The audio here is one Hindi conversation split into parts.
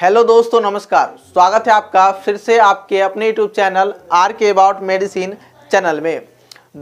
हेलो दोस्तों नमस्कार स्वागत है आपका फिर से आपके अपने YouTube channel R K about medicine channel में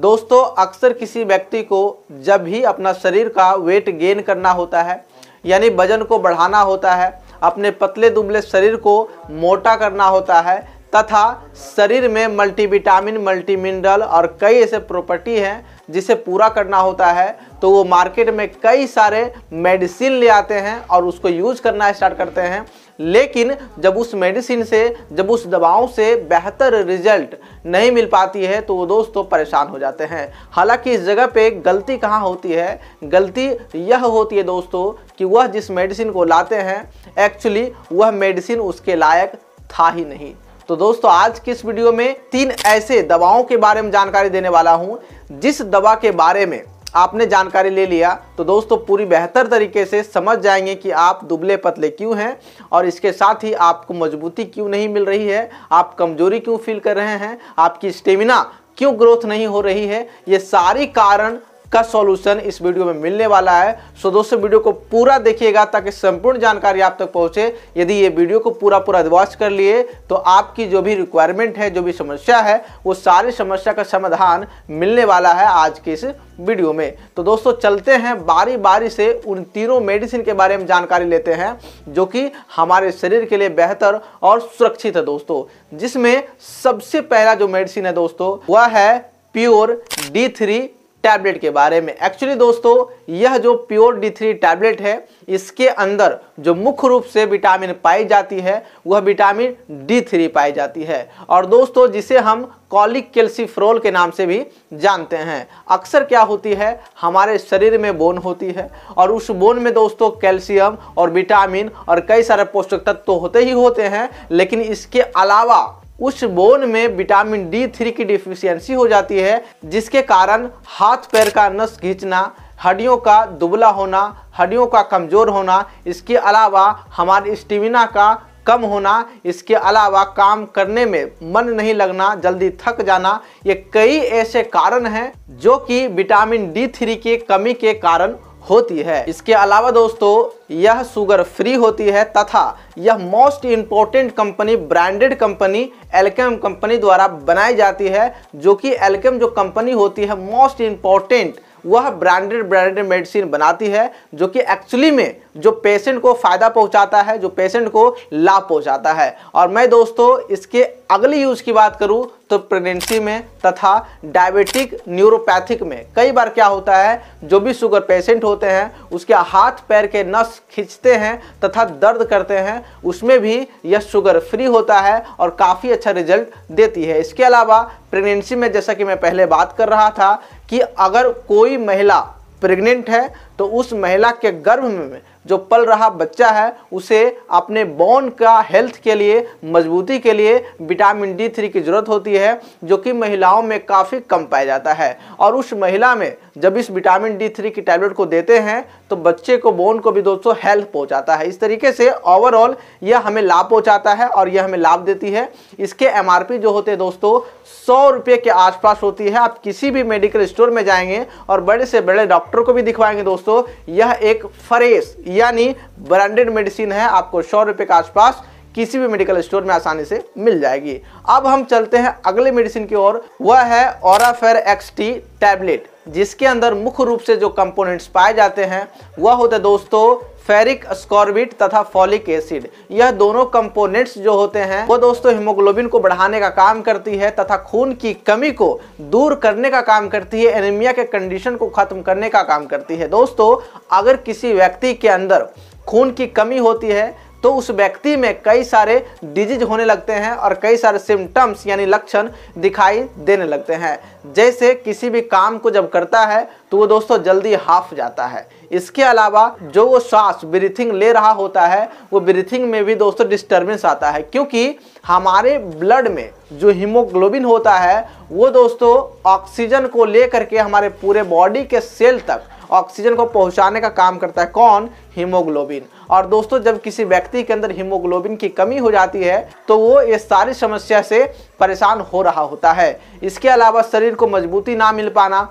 दोस्तों अक्सर किसी व्यक्ति को जब भी अपना शरीर का वेट गेन करना होता है यानी वजन को बढ़ाना होता है अपने पतले दुबले शरीर को मोटा करना होता है तथा शरीर में मल्टीविटामिन मल्टीमिनरल और कई ऐसे प्रॉपर्टी हैं जिसे पूरा करना होता है तो वो मार्केट में कई सारे मेडिसिन ले आते हैं और उसको यूज करना स्टार्ट करते हैं लेकिन जब उस मेडिसिन से जब उस दवाओं से बेहतर रिजल्ट नहीं मिल पाती है तो वो दोस्तों तो परेशान हो जाते हैं हालांकि इस जगह पे गलती कहाँ होती है गलती यह होती है दोस्तों कि वह जिस मेडिसिन को लाते हैं एक्चुअली वह मेडिसिन उसके लायक था ही नहीं तो दोस्तों आज की इस वीडियो में तीन ऐसे दवाओं के बारे में जानकारी देने वाला हूं जिस दवा के बारे में आपने जानकारी ले लिया तो दोस्तों पूरी बेहतर तरीके से समझ जाएंगे कि आप दुबले पतले क्यों हैं और इसके साथ ही आपको मजबूती क्यों नहीं मिल रही है आप कमजोरी क्यों फील कर रहे हैं आपकी स्टेमिना क्यों ग्रोथ नहीं हो रही है ये सारी कारण का सॉल्यूशन इस वीडियो में मिलने वाला है सो दोस्तों वीडियो को पूरा देखिएगा ताकि संपूर्ण जानकारी आप तक पहुंचे यदि ये वीडियो को पूरा पूरा वॉच कर लिए तो आपकी जो भी रिक्वायरमेंट है जो भी समस्या है वो सारी समस्या का समाधान मिलने वाला है आज के इस वीडियो में तो दोस्तों चलते हैं बारी बारी से उन तीनों मेडिसिन के बारे में जानकारी लेते हैं जो कि हमारे शरीर के लिए बेहतर और सुरक्षित है दोस्तों जिसमें सबसे पहला जो मेडिसिन है दोस्तों वह है प्योर डी थ्री टैबलेट के बारे में एक्चुअली दोस्तों यह जो प्योर डी थ्री टैबलेट है इसके अंदर जो मुख्य रूप से विटामिन पाई जाती है वह विटामिन डी थ्री पाई जाती है और दोस्तों जिसे हम कॉलिक कैल्सीफ्रोल के नाम से भी जानते हैं अक्सर क्या होती है हमारे शरीर में बोन होती है और उस बोन में दोस्तों कैल्शियम और विटामिन और कई सारे पोषक तत्व तो होते ही होते हैं लेकिन इसके अलावा उस बोन में विटामिन डी थ्री की डिफिशियंसी हो जाती है जिसके कारण हाथ पैर का नस खींचना हड्डियों का दुबला होना हड्डियों का कमज़ोर होना इसके अलावा हमारे स्टेमिना का कम होना इसके अलावा काम करने में मन नहीं लगना जल्दी थक जाना ये कई ऐसे कारण हैं जो कि विटामिन डी थ्री की कमी के कारण होती है इसके अलावा दोस्तों यह शुगर फ्री होती है तथा यह most important company branded company Alkem company द्वारा बनाई जाती है जो कि एल्केम जो कंपनी होती है मोस्ट इम्पोर्टेंट वह ब्रांडेड ब्रांडेड मेडिसिन बनाती है जो कि एक्चुअली में जो पेशेंट को फ़ायदा पहुंचाता है जो पेशेंट को लाभ पहुंचाता है और मैं दोस्तों इसके अगले यूज की बात करूं तो प्रेगनेंसी में तथा डायबिटिक न्यूरोपैथिक में कई बार क्या होता है जो भी शुगर पेशेंट होते हैं उसके हाथ पैर के नस खींचते हैं तथा दर्द करते हैं उसमें भी यह शुगर फ्री होता है और काफ़ी अच्छा रिजल्ट देती है इसके अलावा प्रेगनेंसी में जैसा कि मैं पहले बात कर रहा था कि अगर कोई महिला प्रेग्नेंट है तो उस महिला के गर्भ में जो पल रहा बच्चा है उसे अपने बोन का हेल्थ के लिए मजबूती के लिए विटामिन डी थ्री की ज़रूरत होती है जो कि महिलाओं में काफ़ी कम पाया जाता है और उस महिला में जब इस विटामिन डी थ्री की टैबलेट को देते हैं तो बच्चे को बोन को भी दोस्तों हेल्थ पहुंचाता है इस तरीके से ओवरऑल यह हमें लाभ पहुंचाता है और यह हमें लाभ देती है इसके एमआरपी जो होते हैं दोस्तों सौ रुपये के आसपास होती है आप किसी भी मेडिकल स्टोर में जाएंगे और बड़े से बड़े डॉक्टर को भी दिखवाएंगे दोस्तों यह एक फ्रेश यानी ब्रांडेड मेडिसिन है आपको सौ रुपये के आसपास किसी भी मेडिकल स्टोर में आसानी से मिल जाएगी अब हम चलते हैं अगले मेडिसिन की ओर वह है और एक्स टी टैबलेट जिसके अंदर मुख्य रूप से जो कंपोनेंट्स पाए जाते हैं वह होते दोस्तों फेरिक स्कॉर्बिट तथा फॉलिक एसिड यह दोनों कंपोनेंट्स जो होते हैं वो दोस्तों हीमोग्लोबिन को बढ़ाने का काम करती है तथा खून की कमी को दूर करने का काम करती है एनीमिया के कंडीशन को खत्म करने का काम करती है दोस्तों अगर किसी व्यक्ति के अंदर खून की कमी होती है तो उस व्यक्ति में कई सारे डिजीज होने लगते हैं और कई सारे सिम्टम्स यानी लक्षण दिखाई देने लगते हैं जैसे किसी भी काम को जब करता है तो वो दोस्तों जल्दी हाफ जाता है इसके अलावा जो वो सांस ब्रीथिंग ले रहा होता है वो ब्रीथिंग में भी दोस्तों डिस्टर्बेंस आता है क्योंकि हमारे ब्लड में जो हीमोग्लोबिन होता है वो दोस्तों ऑक्सीजन को लेकर के हमारे पूरे बॉडी के सेल तक ऑक्सीजन को पहुंचाने का काम करता है कौन हीमोग्लोबिन और दोस्तों जब किसी व्यक्ति के अंदर हीमोग्लोबिन की कमी हो जाती है तो वो ये सारी समस्या से परेशान हो रहा होता है इसके अलावा शरीर को मजबूती ना मिल पाना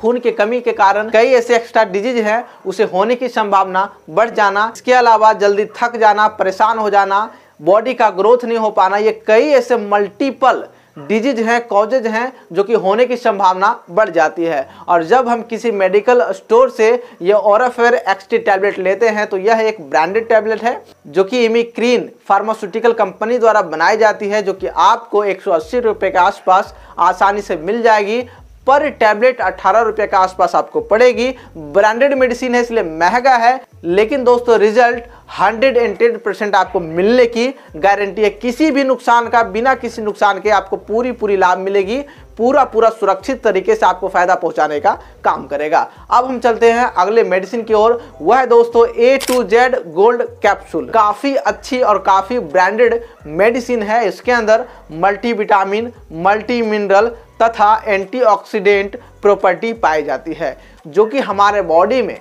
खून की कमी के कारण कई ऐसे एक्स्ट्रा डिजीज हैं उसे होने की संभावना बढ़ जाना इसके अलावा जल्दी थक जाना परेशान हो जाना बॉडी का ग्रोथ नहीं हो पाना ये कई ऐसे मल्टीपल डिजीज हैं कॉजेज हैं जो कि होने की संभावना बढ़ जाती है और जब हम किसी मेडिकल स्टोर से यह ओराफेयर एक्सटी टैबलेट लेते हैं तो यह एक ब्रांडेड टैबलेट है जो कि इमिक्रीन फार्मास्यूटिकल कंपनी द्वारा बनाई जाती है जो कि आपको एक सौ के आसपास आसानी से मिल जाएगी पर टैबलेट अट्ठारह रुपये के आसपास आपको पड़ेगी ब्रांडेड मेडिसिन है इसलिए महंगा है लेकिन दोस्तों result hundred and ten percent आपको मिलने की गारंटी है किसी भी नुकसान का बिना किसी नुकसान के आपको पूरी पूरी लाभ मिलेगी पूरा पूरा सुरक्षित तरीके से आपको फायदा पहुंचाने का काम करेगा अब हम चलते हैं अगले मेडिसिन की ओर वह है दोस्तों A to Z gold capsule काफी अच्छी और काफी ब्रांडेड मेडिसिन है इसके अंदर मल्टी विटामिन मल्टी मिनरल तथा एंटीऑक्सीडेंट प्रॉपर्टी पाई जाती है जो कि हमारे बॉडी में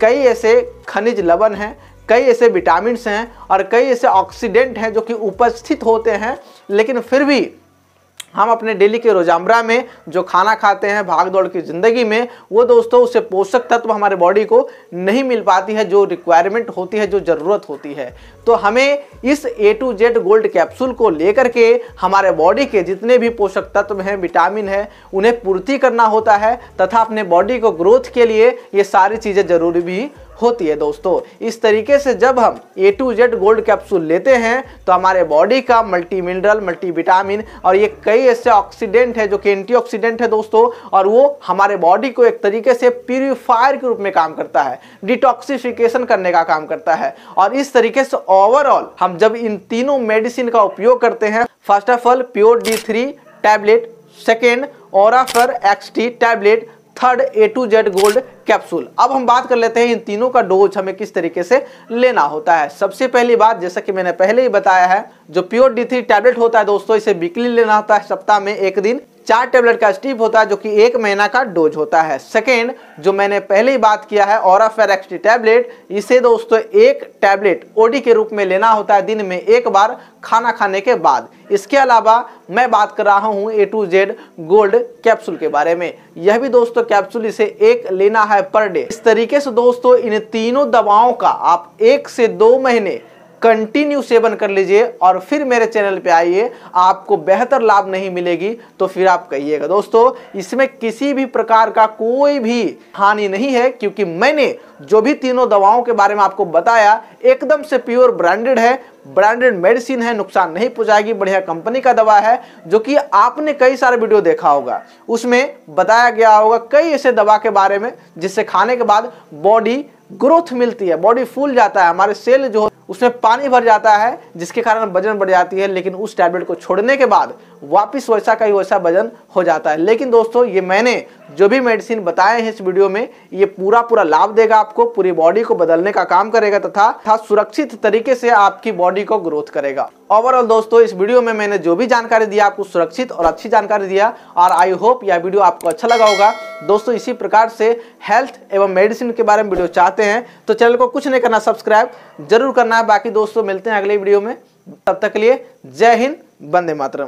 कई ऐसे खनिज लवण हैं कई ऐसे विटामिन हैं और कई ऐसे ऑक्सीडेंट हैं जो कि उपस्थित होते हैं लेकिन फिर भी हम अपने डेली के रोजामरा में जो खाना खाते हैं भाग दौड़ की ज़िंदगी में वो दोस्तों उसे पोषक तत्व हमारे बॉडी को नहीं मिल पाती है जो रिक्वायरमेंट होती है जो ज़रूरत होती है तो हमें इस A to Z gold capsule को लेकर के हमारे बॉडी के जितने भी पोषक तत्व हैं विटामिन है उन्हें पूर्ति करना होता है तथा अपने बॉडी को ग्रोथ के लिए ये सारी चीज़ें ज़रूरी भी होती है दोस्तों इस तरीके से जब हम A to Z gold capsule लेते हैं तो हमारे बॉडी का मल्टी मिनरल मल्टी विटामिन और ये कई ऐसे ऑक्सीडेंट है जो कि एंटी है दोस्तों और वो हमारे बॉडी को एक तरीके से प्योरीफायर के रूप में काम करता है डिटॉक्सिफिकेशन करने का काम करता है और इस तरीके से ओवरऑल हम जब इन तीनों मेडिसिन का उपयोग करते हैं first of all pure D three tablet second और XT tablet third A to Z gold capsule अब हम बात कर लेते हैं इन तीनों का डोज हमें किस तरीके से लेना होता है सबसे पहली बात जैसा कि मैंने पहले ही बताया है जो प्योर डी थ्री टैबलेट होता है दोस्तों इसे वीकली लेना होता है सप्ताह में एक दिन चार टेबलेट का स्टीप होता है जो कि एक महीना का डोज होता है सेकेंड जो मैंने पहले ही बात किया है और एक्सटी टैबलेट इसे दोस्तों एक टैबलेट ओडी के रूप में लेना होता है दिन में एक बार खाना खाने के बाद इसके अलावा मैं बात कर रहा हूँ A to Z gold capsule के बारे में यह भी दोस्तों कैप्सूल इसे एक लेना है पर डे इस तरीके से दोस्तों इन तीनों दवाओं का आप एक से दो महीने कंटिन्यू सेवन कर लीजिए और फिर मेरे चैनल पे आइए आपको बेहतर लाभ नहीं मिलेगी तो फिर आप कहिएगा दोस्तों इसमें किसी भी प्रकार का कोई भी हानि नहीं है क्योंकि मैंने जो भी तीनों दवाओं के बारे में आपको बताया एकदम से प्योर ब्रांडेड है ब्रांडेड मेडिसिन है नुकसान नहीं पहुंचाएगी बढ़िया कंपनी का दवा है जो कि आपने कई सारे वीडियो देखा होगा उसमें बताया गया होगा कई ऐसे दवा के बारे में जिससे खाने के बाद बॉडी ग्रोथ मिलती है बॉडी फूल जाता है हमारे सेल जो उसमें पानी भर जाता है जिसके कारण वजन बढ़ जाती है लेकिन उस टैबलेट को छोड़ने के बाद वापस वैसा का ही वैसा वजन हो जाता है लेकिन दोस्तों ये मैंने जो भी मेडिसिन बताए हैं इस वीडियो में ये पूरा पूरा लाभ देगा आपको पूरी बॉडी को बदलने का काम करेगा तथा सुरक्षित तरीके से आपकी बॉडी को ग्रोथ करेगा ओवरऑल दोस्तों इस वीडियो में मैंने जो भी जानकारी दिया आपको सुरक्षित और अच्छी जानकारी दिया और आई होप यह वीडियो आपको अच्छा लगा होगा दोस्तों इसी प्रकार से हेल्थ एवं मेडिसिन के बारे में वीडियो चाहते हैं तो चैनल को कुछ नहीं करना सब्सक्राइब जरूर करना बाकी दोस्तों मिलते हैं अगले वीडियो में तब तक के लिए जय हिंद वंदे मातरम